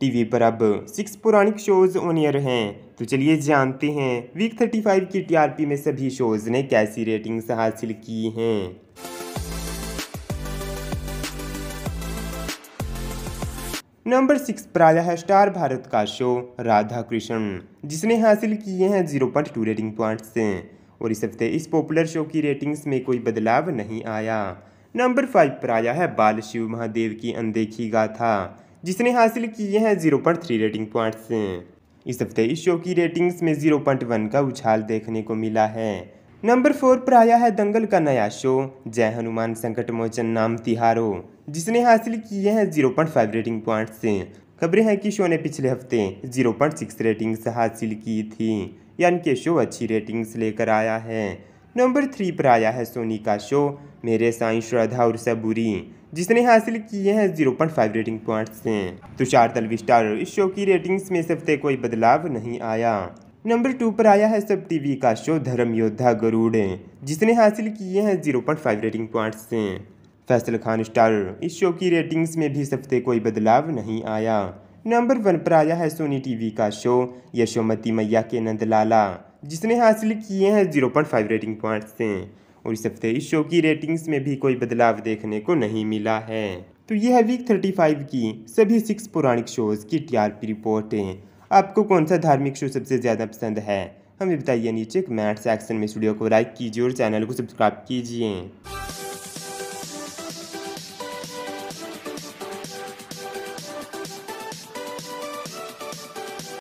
TV पर अब six पौराणिक शोज ऑन ईयर हैं तो चलिए जानते हैं वीक 35 की टीआरपी में सभी शोज ने कैसी रेटिंग्स हासिल की हैं नंबर सिक्स पर आया है स्टार भारत का शो राधा कृष्ण जिसने हासिल किए हैं zero point two rating points और इस हफ्ते इस पॉपुलर शो की रेटिंग्स में कोई बदलाव नहीं आया नंबर फाइव पर आया है बाल शिव महादेव की अनदेखी गाथा जिसने हासिल किए हैं zero point three rating points इस हफ्ते इस शो की रेटिंग्स में जीरो पॉइंट वन का उछाल देखने को मिला है नंबर फोर पर आया है दंगल का नया शो जय हनुमान संकट मोचन नाम तिहारो जिसने हासिल किए हैं zero point five rating points खबरें हैं कि शो ने पिछले हफ्ते जीरो पॉइंट सिक्स रेटिंग्स हासिल की थी यानी कि शो अच्छी रेटिंग्स लेकर आया है नंबर थ्री पर आया है सोनी का शो मेरे साई श्रद्धा और सबूरी जिसने हासिल किए हैं जीरो रेटिंग पॉइंट्स से तुषार तलवी स्टार इस शो की रेटिंग्स में इस हफ्ते कोई बदलाव नहीं आया नंबर टू पर आया है सब टीवी का शो धर्म योद्धा गरुड़ जिसने हासिल किए हैं zero point five rating points से फैसल खान स्टार इस शो की रेटिंग्स में भी इस हफ्ते कोई बदलाव नहीं आया नंबर वन पर आया है सोनी टीवी का शो यशोमती मैया के नंदलाला जिसने हासिल किए हैं zero point five rating points से और इस हफ्ते इस शो की रेटिंग्स में भी कोई बदलाव देखने को नहीं मिला है तो यह है वीक 35 की सभी सिक्स पौराणिक शोज की टीआरपी रिपोर्टें आपको कौन सा धार्मिक शो सबसे ज़्यादा पसंद है हमें बताइए नीचे कमेंट सेक्शन में स्टूडियो को लाइक कीजिए और चैनल को सब्सक्राइब कीजिए